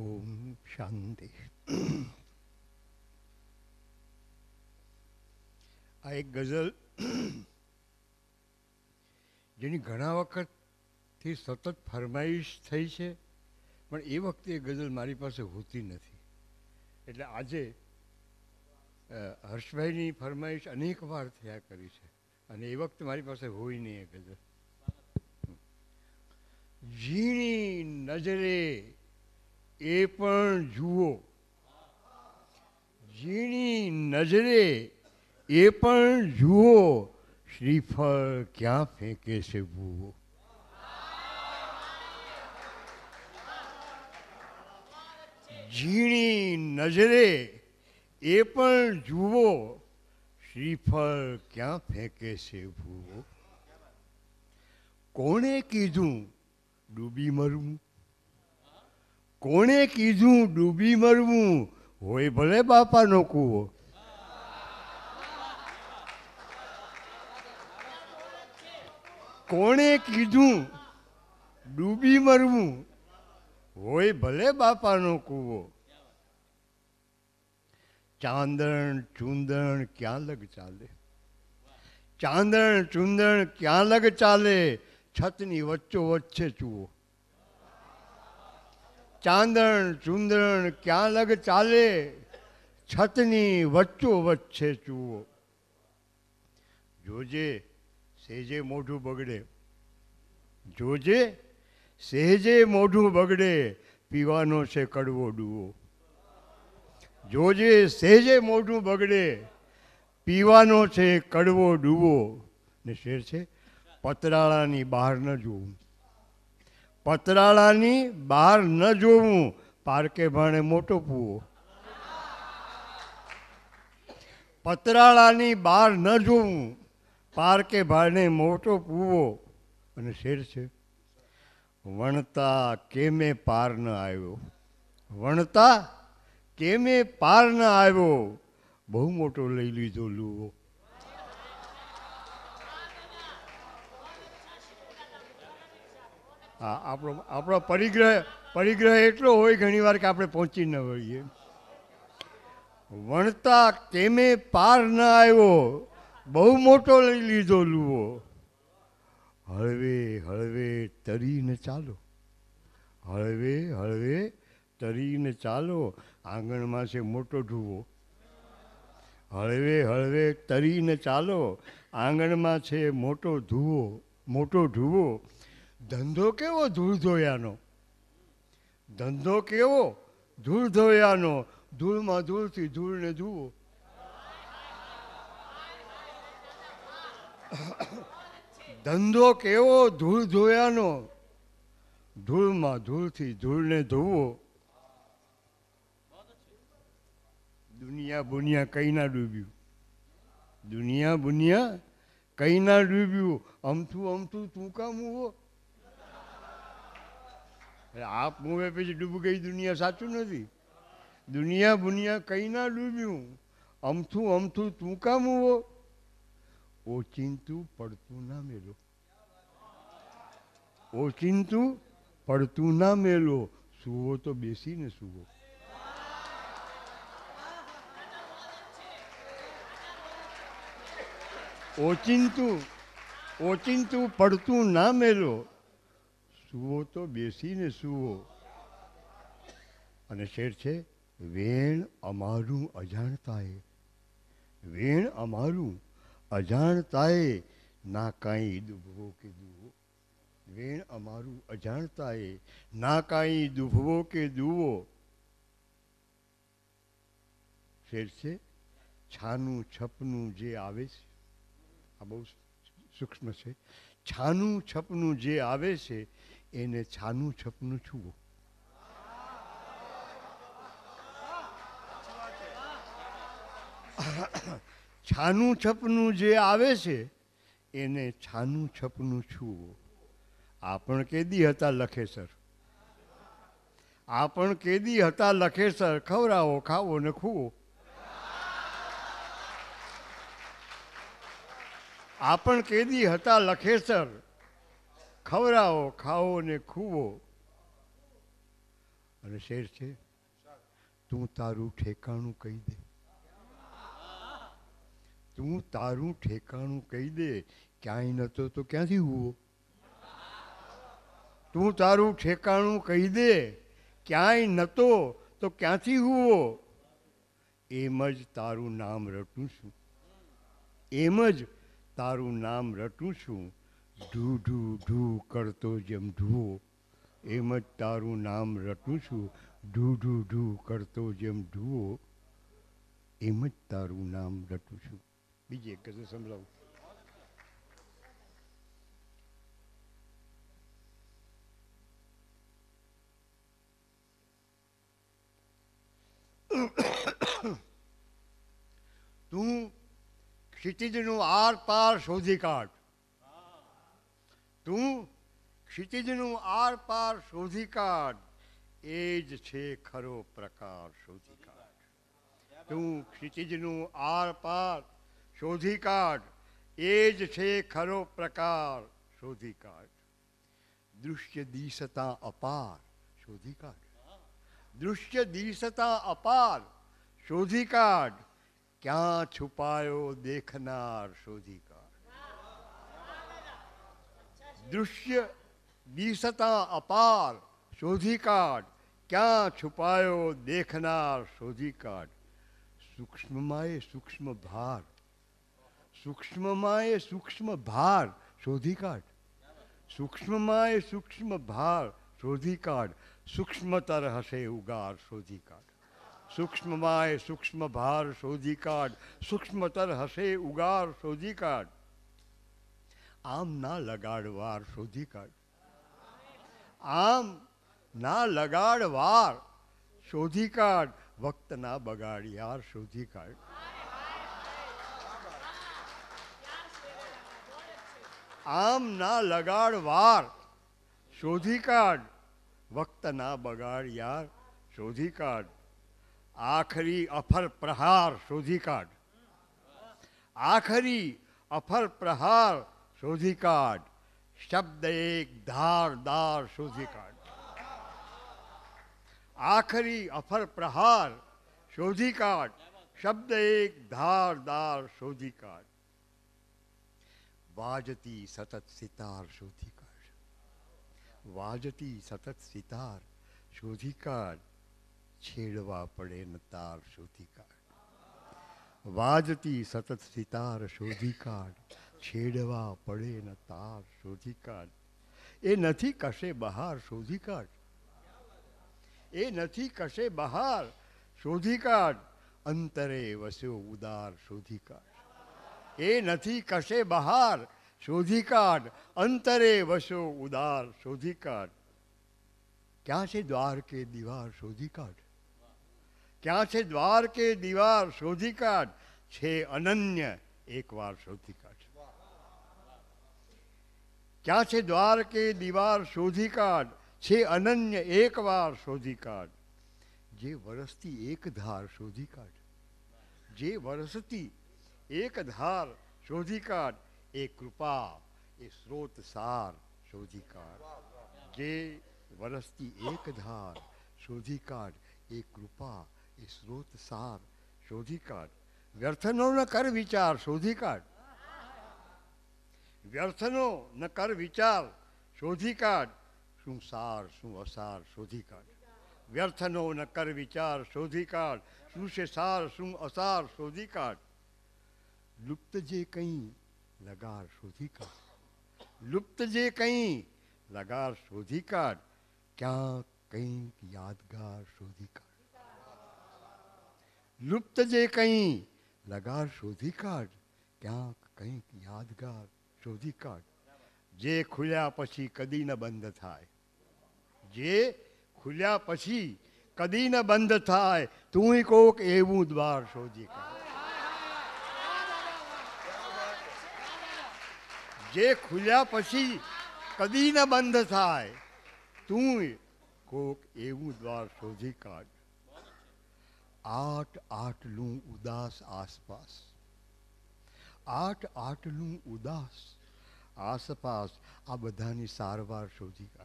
Om શાંતિ આ એક ગઝલ જેની ઘણા વખતથી સતત ફરમાઈશ થઈ છે પણ એ વખતે એ ગઝલ મારી પાસે હોતી નથી એટલે આજે હર્ષભાઈની ફરમાઈશ અનેક વાર થયા કરી છે અને એ વખતે મારી પાસે હોય નહીં એ ગઝલ ઝીણી નજરે ए जुओ जीनी नजरे ए जुओ श्रीफल क्या फेंके से बुओ जीनी नजरे ए जुओ श्रीफल क्या फेंके से बुओ कोने कीधू डूबी मरू કોણે કીધું ડૂબી મરવું હોય ભલે બાપાનો કૂવો કોણે કીધું ડૂબી મરવું હોય ભલે બાપાનો કૂવો ચાંદણ ચુંદણ ક્યાં લગ ચાલે ચાંદણ ચુંદણ ક્યાં લગ ચાલે છતની વચ્ચે છે ચૂવો ચાંદણ ચુંદણ ક્યાં લગ ચાલે છતની વચ્ચો વચ્ચે ચૂવો જોજે સેજે મોઢું બગડે જોજે સેજે મોઢું બગડે પીવાનો છે કડવો ડૂવો જોજે સેજે મોઢું બગડે પીવાનો છે કડવો ડૂવો ને શેર છે પતરાળાની બહાર ન જોવું પતરાળાની બહાર ન જોવું પારકે ભાણે મોટો પૂવો પતરાળાની બહાર ન જોવું પારકે ભાણે મોટો પૂવો અને શેર છે વણતા કેમે પાર ન આવ્યો વણતા કેમે પાર ન આવ્યો બહુ મોટો લઈ લીધો લુવો હા આપણો આપણો પરિગ્રહ પરિગ્રહ એટલો હોય ઘણીવાર કે આપણે પહોંચી ન વળીએ વણતા કેમે પાર ન આવ્યો બહુ મોટો લઈ લીધો લુવો હળવે હળવે તરીને ચાલો હળવે હળવે તરીને ચાલો આંગણમાં છે મોટો ઢુવો હળવે હળવે તરીને ચાલો આંગણમાં છે મોટો ધુવો મોટો ઢુવો ધંધો કેવો ધૂળ ધોયાનો ધંધો કેવો ધૂળ ધોયાનો ધૂળમાં ધૂળથી ધૂળને ધુવો ધંધો કેવો ધૂળ ધોયાનો ધૂળમાં ધૂળથી ધૂળને ધોવો દુનિયા બુનિયા કઈ ના ડૂબ્યું દુનિયા બુનિયા કઈ ના ડૂબ્યું અમથું અમથું તું કામ ઉવો આપ મૂવે પછી ડૂબ ગઈ દુનિયા સાચું નથી દુનિયા બુનિયા કઈ ના ડૂબ્યું અમથું અમથું તું કામ મૂવો ઓચિંતું પડતું ના મેલો ઓચિંતું પડતું ના મેલો સુવો તો બેસી ને સુવો ઓચિંતું ઓચિંતું પડતું ના મેલો સુવો તો બેસીને સુવો અને શેર છે વેણ અમારું અજાણતાએ વેણ અમારું અજાણતાએ ના કાંઈ દુભવો કે દુવો વેણ અમારું અજાણતાએ ના કાંઈ દુભવો કે દુવો શેર છે છાનું છપનું જે આવે છે આ બહુ સૂક્ષ્મ છે છાનું છપનું જે આવે છે એને છાનું છપનું છુઓ છાનું છપનું જે આવે છે એને છાનું છપનું છુઓ આપણ કેદી હતા લખેસર આપણ કેદી હતા લખેસર ખવડાવો ખાવો ને ખુઓ આપણ કેદી હતા લખેસર ખવડાવો ખાઓ ને ખૂવો અને શેર છે તું તારું ઠેકાણું કહી દે તું તારું ઠેકાણું કહી દે ક્યાંય નતો તો ક્યાંથી હુવો તું તારું ઠેકાણું કહી દે ક્યાંય નતો તો ક્યાંથી હુવો એમ જ તારું નામ રટું છું એમ જ તારું નામ રટું છું ઢૂ ઢૂ ઢૂ કરતો જેમ ઢૂવો એમ જ તારું નામ રટું છું ઢૂ ઢૂ ઢૂ કરતો જેમ ઢૂવો એમ જ તારું નામ રટું છું બીજી એક ગઝલ સમજાવું તું ક્ષિતિજનું આર પાર શોધી કાઢ તું ક્ષિતિજનું આર પાર શોધી કાઢ એ જ છે ખરો પ્રકાર શોધી કાઢ તું ક્ષિતિજનું આર પાર શોધી કાઢ એ જ છે ખરો પ્રકાર શોધી કાઢ દૃશ્ય દિશતા અપાર શોધી કાઢ દૃશ્ય દિશતા અપાર શોધી કાઢ ક્યાં છુપાયો દેખનાર શોધી કાઢ दृश्य दिशता अपार शोधी काट क्या छुपायो देखना शोधी काट सूक्ष्म माए सूक्ष्म भार सूक्ष्म माए सूक्ष्म भार शोधी काट सूक्ष्म माए सूक्ष्म भार शोधी काट सूक्ष्मतर हसे उगार शोधी काट सूक्ष्म माए सूक्ष्म भार शोधी काट सूक्ष्मतर हसे उगार शोधी काट आम ना लगाड़वार शोधी काढ आम ना लगाड़वार शोधी काढ वक्त ना बगाड़ यार शोधी काढ आम ना लगाड़वार शोधी काढ वक्त ना बगाड़ यार शोधी काढ आखरी अफर प्रहार शोधी काढ आखरी अफर प्रहार सोजी कार्ड शब्द एक धारदार सोजी कार्ड आखिरी अफर प्रहार सोजी कार्ड शब्द एक धारदार सोजी कार्ड वाजती सतत सितार सोधी कार्ड वाजती सतत सितार सोधी कार्ड छेड़वा पड़े न तार सोधी कार्ड वाजती सतत सितार सोधी कार्ड છેડવા પડે ને તાર શોધી કાઢ એ નથી કશે બહાર શોધી કાઢ એ નથી કશે બહાર શોધી કાઢ અંતરે વસ્યો ઉદાર શોધી કાઢ એ નથી કશે બહાર શોધી કાઢ અંતરે વસ્યો ઉદાર શોધી કાઢ ક્યાં છે દ્વાર કે દીવાર શોધી કાઢ ક્યાં છે દ્વાર કે દીવાર શોધી કાઢ છે અનન્ય એકવાર શોધી કાઢ ક્યાં છે દ્વાર કે દીવાર શોધી કાઢ છે અનન્ય એક વાર શોધી કાઢ જે વરસતી એક ધાર શોધી કાઢ જે વરસતી એક ધાર શોધી કાઢ એ કૃપા એ સ્રોત સાર શોધી કાઢ જે વરસતી એક ધાર શોધી કાઢ એ કૃપા એ સ્રોત સાર શોધી કાઢ વ્યર્થનો ન કર વિચાર શોધી કાઢ व्यर्थनो न कर विचार शोधी काढ शू सार शू असार शोधी काढ व्यर्थनो न कर विचार शोधी काढ शू से सार शू असार शोधी काढ लुप्त जे कई लगार शोधी काढ लुप्त जे कई लगार शोधी काढ क्या कई यादगार शोधी काढ लुप्त जे कई लगार शोधी काढ क्या कई यादगार શોધી કાઢ જે ખુલ્યા પછી કદી ન બંધ થાય જે ખુલ્યા પછી કદી ન બંધ થાય તું કોક એવું દ્વાર શોધી કાઢ જે ખુલ્યા પછી કદી ન બંધ થાય તું કોક એવું દ્વાર શોધી કાઢ આટ આટલું ઉદાસ આસપાસ आठ आठ लू उदास आसपास आ बधा सार शोधी का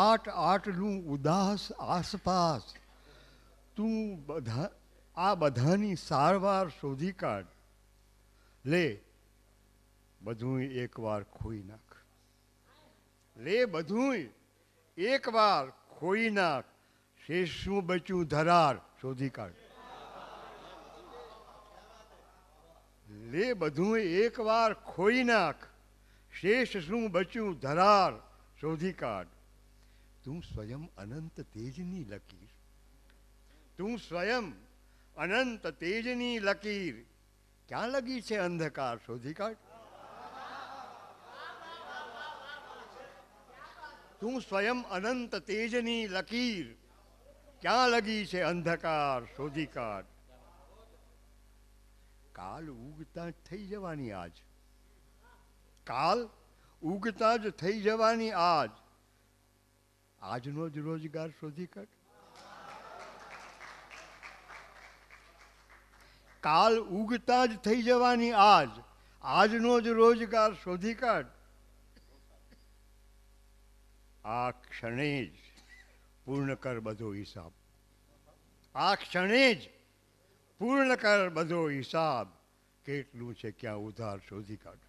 आठ आठ न उदास आसपास तू बधा आ बधा सार शोधी काट ले बधु एक बार खोई ना ले बधु एक बार खोई नाख शेष शू बचू धरार शोधी काट ले बधूं एक वार खोई नाख शेष शू बचू धरार शोधी काट तू स्वयं अनंत तेजनी लकीर तू स्वयं अनंत तेजनी लकीर क्या लगी छे अंधकार शोधी काट तू स्वयं अनंत तेजनी लकीर क्या लगी छे अंधकार शोधी काट કાલ ઉગતા જ થઈ જવાની આજ કાલ ઉગતા જ થઈ જવાની આજ આજનો જ રોજગાર શોધી કાઢ કાલ ઉગતા જ થઈ જવાની આજ આજનો જ રોજગાર શોધી કાઢ આ ક્ષણે જ પૂર્ણ કર બધો હિસાબ આ ક્ષણે જ પૂર્ણ કર બધો હિસાબ કેટલું છે ક્યાં ઉધાર શોધી કાઢ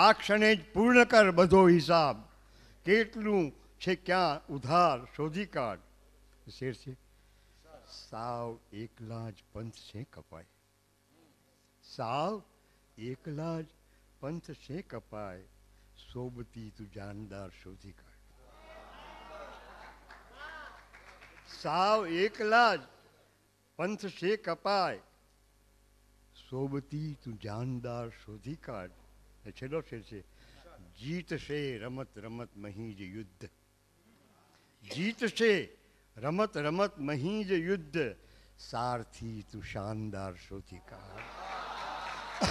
આ ક્ષણે જ પૂર્ણ કર બધો હિસાબ કેટલું છે ક્યાં ઉધાર શોધી કાઢ શેર છે સાવ એકલા જ પંથ છે કપાય સાવ એકલા જ પંથ છે કપાય સોબતી તું જાનદાર શોધી કાઢ સાવ એકલા જ पंथ से कपाय सोबती तू जानदार शोधी काट से जीत से रमत रमत महीज युद्ध जीत से रमत रमत महीज युद्ध सारथी तू शानदार शोधी काट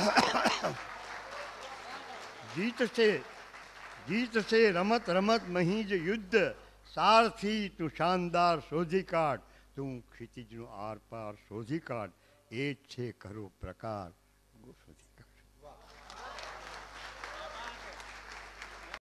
जीत से जीत से रमत रमत महीज युद्ध सारथी तू शानदार शोधी काट તું ખિતિજનું આરપાર શોધી કાઢ એ જ છે ખરો પ્રકાર